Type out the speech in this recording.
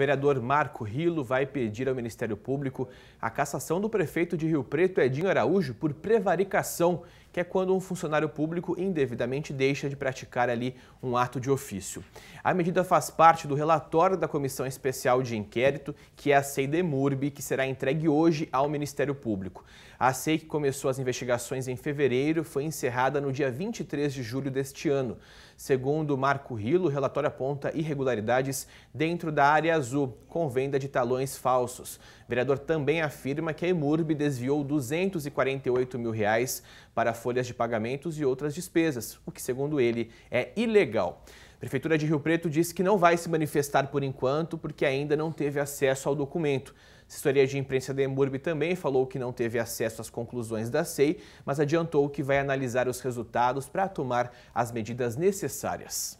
vereador Marco Rilo vai pedir ao Ministério Público a cassação do prefeito de Rio Preto, Edinho Araújo, por prevaricação que é quando um funcionário público indevidamente deixa de praticar ali um ato de ofício. A medida faz parte do relatório da Comissão Especial de Inquérito, que é a CEI Demurb, que será entregue hoje ao Ministério Público. A Sei que começou as investigações em fevereiro, foi encerrada no dia 23 de julho deste ano. Segundo Marco Rilo, o relatório aponta irregularidades dentro da área azul, com venda de talões falsos. O vereador também afirma que a Emurb desviou 248 mil reais para folhas de pagamentos e outras despesas, o que, segundo ele, é ilegal. A Prefeitura de Rio Preto disse que não vai se manifestar por enquanto, porque ainda não teve acesso ao documento. A assessoria de imprensa da Emurb também falou que não teve acesso às conclusões da SEI, mas adiantou que vai analisar os resultados para tomar as medidas necessárias.